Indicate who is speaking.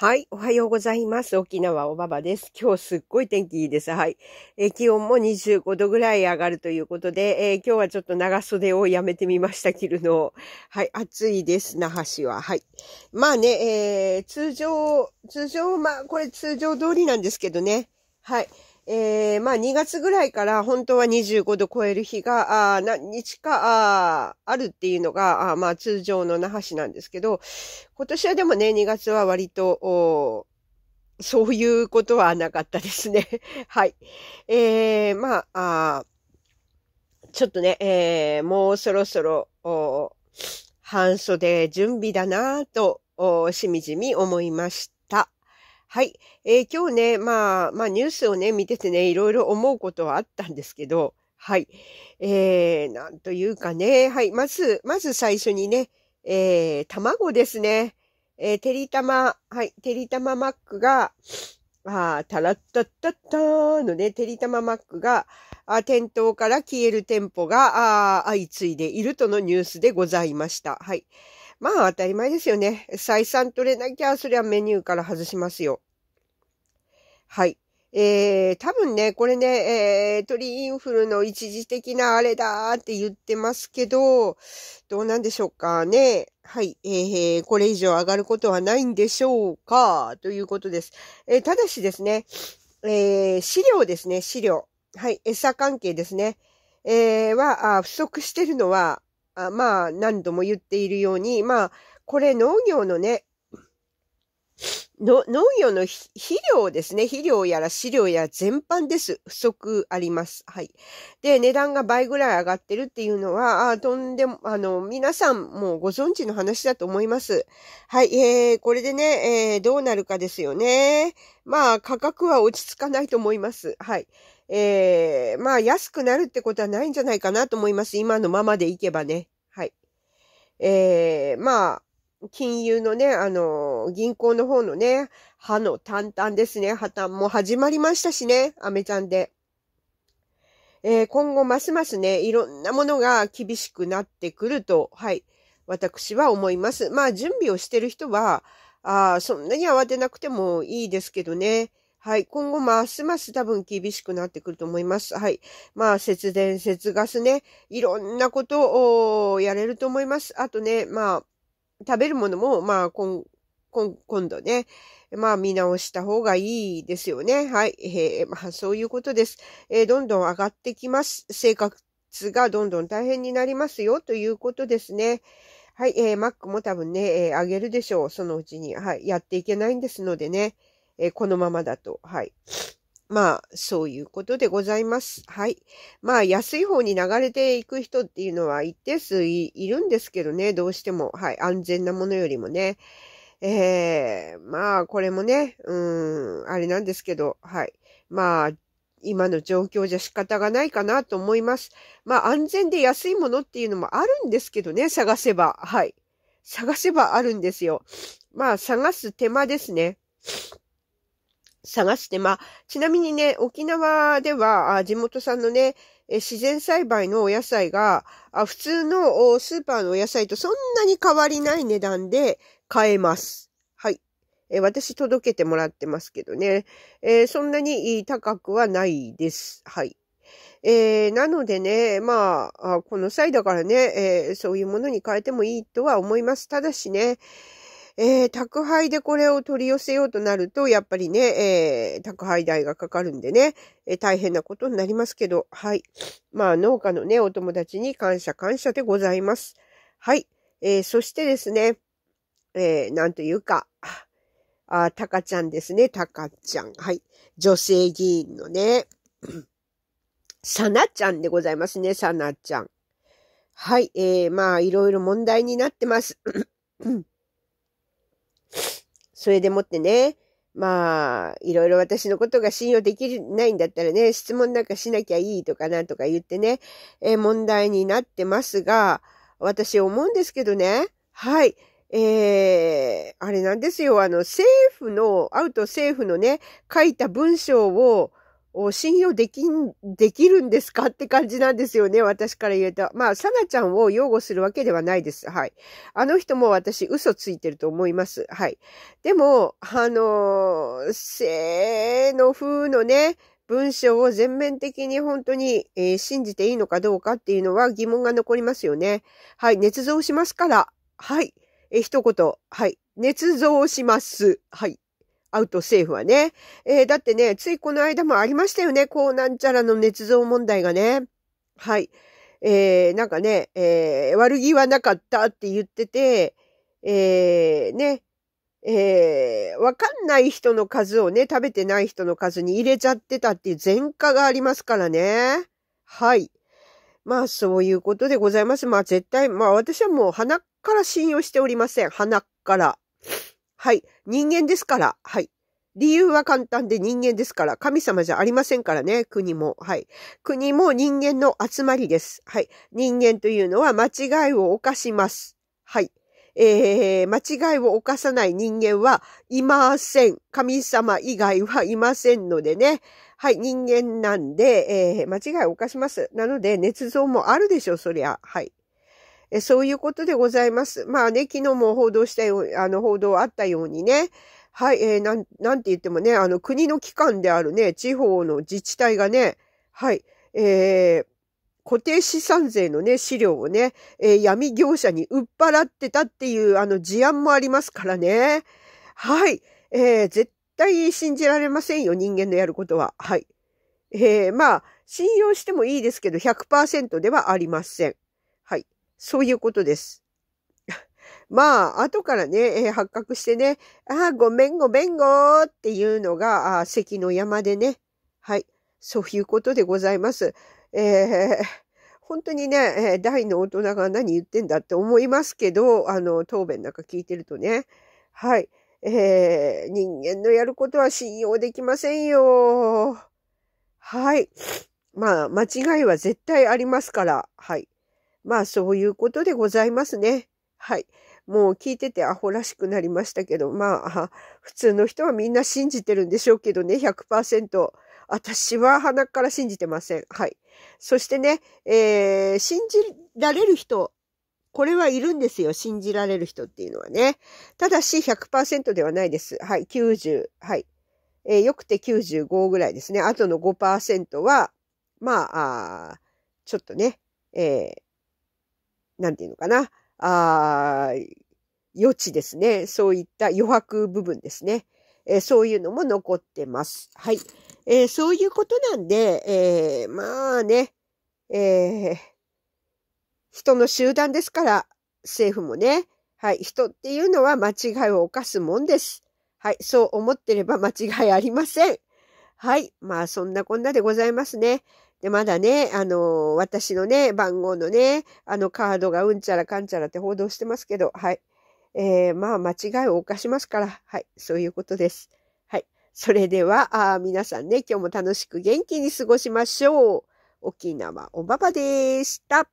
Speaker 1: はい。おはようございます。沖縄おばばです。今日すっごい天気いいです。はい。え気温も25度ぐらい上がるということで、えー、今日はちょっと長袖をやめてみました、着るのを。はい。暑いです、那覇市は。はい。まあね、えー、通常、通常、まあ、これ通常通りなんですけどね。はい。えー、まあ2月ぐらいから本当は25度超える日が、あ何日かああるっていうのが、あまあ通常の那覇市なんですけど、今年はでもね、2月は割と、そういうことはなかったですね。はい。えー、まあ、あちょっとね、えー、もうそろそろ、お半袖準備だなと、しみじみ思いました。はい。えー、今日ね、まあ、まあニュースをね、見ててね、いろいろ思うことはあったんですけど、はい。えー、なんというかね、はい。まず、まず最初にね、えー、卵ですね。えー、てりたま、はい。てりたまマックが、あたらったったったーのね、てりたまマックが、あ店頭から消える店舗が、あ相次いでいるとのニュースでございました。はい。まあ当たり前ですよね。採算取れなきゃ、それはメニューから外しますよ。はい。えー、多分ね、これね、えー、鳥インフルの一時的なあれだって言ってますけど、どうなんでしょうかね。はい、えー、これ以上上がることはないんでしょうかということです。えー、ただしですね、えー、飼料ですね、飼料。はい、餌関係ですね。えー、は、不足してるのは、あまあ、何度も言っているように、まあ、これ農業のね、農業の肥料ですね。肥料やら飼料や全般です。不足あります。はい。で、値段が倍ぐらい上がってるっていうのは、あとんでも、あの、皆さんもうご存知の話だと思います。はい。えー、これでね、えー、どうなるかですよね。まあ、価格は落ち着かないと思います。はい。えー、まあ、安くなるってことはないんじゃないかなと思います。今のままでいけばね。はい。えー、まあ、金融のね、あの、銀行の方のね、歯の淡々ですね。破綻も始まりましたしね、アメちゃんで。えー、今後ますますね、いろんなものが厳しくなってくると、はい、私は思います。まあ、準備をしてる人は、あそんなに慌てなくてもいいですけどね。はい。今後、ますます多分厳しくなってくると思います。はい。まあ、節電、節ガスね。いろんなことをやれると思います。あとね、まあ、食べるものも、まあ、今、ん、今度ね、まあ見直した方がいいですよね。はい。えー、まあそういうことです。えー、どんどん上がってきます。生活がどんどん大変になりますよということですね。はい。えー、マックも多分ね、えー、上げるでしょう。そのうちに。はい。やっていけないんですのでね。えー、このままだと。はい。まあ、そういうことでございます。はい。まあ、安い方に流れていく人っていうのは一定数いるんですけどね、どうしても。はい。安全なものよりもね。ええー、まあ、これもね、うん、あれなんですけど、はい。まあ、今の状況じゃ仕方がないかなと思います。まあ、安全で安いものっていうのもあるんですけどね、探せば。はい。探せばあるんですよ。まあ、探す手間ですね。探して、まあ、ちなみにね、沖縄では、地元産のね、自然栽培のお野菜が、普通のスーパーのお野菜とそんなに変わりない値段で買えます。はい。私届けてもらってますけどね、えー、そんなに高くはないです。はい。えー、なのでね、まあ、この際だからね、えー、そういうものに変えてもいいとは思います。ただしね、えー、宅配でこれを取り寄せようとなると、やっぱりね、えー、宅配代がかかるんでね、えー、大変なことになりますけど、はい。まあ、農家のね、お友達に感謝感謝でございます。はい。えー、そしてですね、えー、なんというか、あ、タカちゃんですね、タカちゃん。はい。女性議員のね、サナちゃんでございますね、サナちゃん。はい。えー、まあ、いろいろ問題になってます。それでもってね、まあ、いろいろ私のことが信用できないんだったらね、質問なんかしなきゃいいとかなとか言ってね、えー、問題になってますが、私思うんですけどね、はい、えー、あれなんですよ、あの、政府の、アウト政府のね、書いた文章を、を信用できん、できるんですかって感じなんですよね。私から言えた。まあ、サナちゃんを擁護するわけではないです。はい。あの人も私嘘ついてると思います。はい。でも、あのー、せーの風のね、文章を全面的に本当に、えー、信じていいのかどうかっていうのは疑問が残りますよね。はい。捏造しますから。はい。え一言。はい。捏造します。はい。アウトセーフはね。えー、だってね、ついこの間もありましたよね。こうなんちゃらの捏造問題がね。はい。えー、なんかね、えー、悪気はなかったって言ってて、えー、ね、えー、わかんない人の数をね、食べてない人の数に入れちゃってたっていう前科がありますからね。はい。まあ、そういうことでございます。まあ、絶対、まあ、私はもう鼻から信用しておりません。鼻から。はい。人間ですから。はい。理由は簡単で人間ですから、神様じゃありませんからね、国も。はい。国も人間の集まりです。はい。人間というのは間違いを犯します。はい。えー、間違いを犯さない人間はいません。神様以外はいませんのでね。はい、人間なんで、えー、間違いを犯します。なので、捏造もあるでしょう、そりゃ。はい。えそういうことでございます。まあね、昨日も報道したよう、あの、報道あったようにね、はい、えー、なん、なんて言ってもね、あの、国の機関であるね、地方の自治体がね、はい、えー、固定資産税のね、資料をね、えー、闇業者に売っ払ってたっていう、あの、事案もありますからね。はい。えー、絶対信じられませんよ、人間のやることは。はい。えー、まあ、信用してもいいですけど、100%ではありません。そういうことです。まあ、後からね、えー、発覚してね、ああ、ごめんごめんごっていうのが、あ関の山でね。はい。そういうことでございます。えー、本当にね、え大の大人が何言ってんだって思いますけど、あの、答弁なんか聞いてるとね。はい。えー、人間のやることは信用できませんよ。はい。まあ、間違いは絶対ありますから。はい。まあそういうことでございますね。はい。もう聞いててアホらしくなりましたけど、まあ、普通の人はみんな信じてるんでしょうけどね、100%。私は鼻から信じてません。はい。そしてね、えー、信じられる人、これはいるんですよ。信じられる人っていうのはね。ただし100%ではないです。はい。90。はい。えー、よくて95ぐらいですね。あとの5%は、まあ、あちょっとね、えー、なんていうのかな、あ余地ですね。そういった余白部分ですね。えそういうのも残ってます。はい。えー、そういうことなんで、えー、まあね、えー、人の集団ですから、政府もね、はい、人っていうのは間違いを犯すもんです。はい、そう思ってれば間違いありません。はい、まあそんなこんなでございますね。で、まだね、あの私のね、番号のね、あのカードがうんちゃらかんちゃらって報道してますけど、はい。えー、まあ、間違いを犯しますから、はい。そういうことです。はい。それでは、あ皆さんね、今日も楽しく元気に過ごしましょう。沖縄おばばでした。